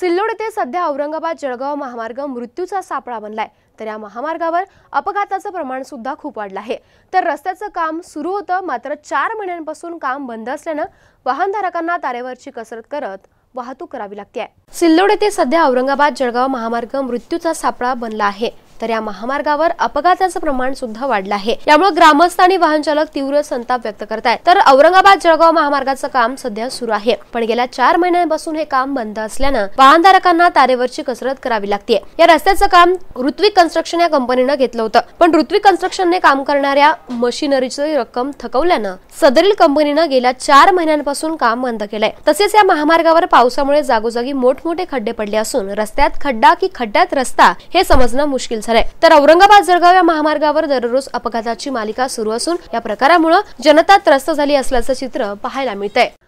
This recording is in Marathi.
सिल्लोड येथे सध्या औरंगाबाद जळगाव महामार्ग मृत्यूचा सापळा बनलाय तर या महामार्गावर अपघाताचं प्रमाण सुद्धा खूप वाढलं आहे तर रस्त्याचं काम सुरू होतं मात्र चार महिन्यांपासून काम बंद असल्यानं वाहनधारकांना तारेवरची कसरत करत वाहतूक करावी लागते सिल्लोड येथे सध्या औरंगाबाद जळगाव महामार्ग मृत्यूचा सापळा बनला आहे तर या महामार्गावर अपघाताचं प्रमाण सुद्धा वाढलं आहे यामुळे ग्रामस्थ आणि वाहन चालक तीव्र संताप व्यक्त करत आहेत तर औरंगाबाद जळगाव महामार्गाचं काम सध्या सुरू आहे पण गेल्या चार महिन्यांपासून हे काम बंद असल्यानं वाहनधारकांना तारेवरची कसरत करावी लागते या रस्त्याचं काम ऋत्विक कन्स्ट्रक्शन या कंपनीनं घेतलं होतं पण ऋत्विक ने काम करणाऱ्या मशिनरीची रक्कम थकवल्यानं सदरील कंपनीनं गेल्या चार महिन्यांपासून काम बंद केलंय तसेच या महामार्गावर पावसामुळे जागोजागी मोठमोठे खड्डे पडले असून रस्त्यात खड्डा की खड्ड्यात रस्ता हे समजणं मुश्किल झालाय तर औरंगाबाद जळगाव या महामार्गावर दररोज अपघाताची मालिका सुरू असून या प्रकारामुळे जनता त्रस्त झाली असल्याचं चित्र पाहायला मिळत आहे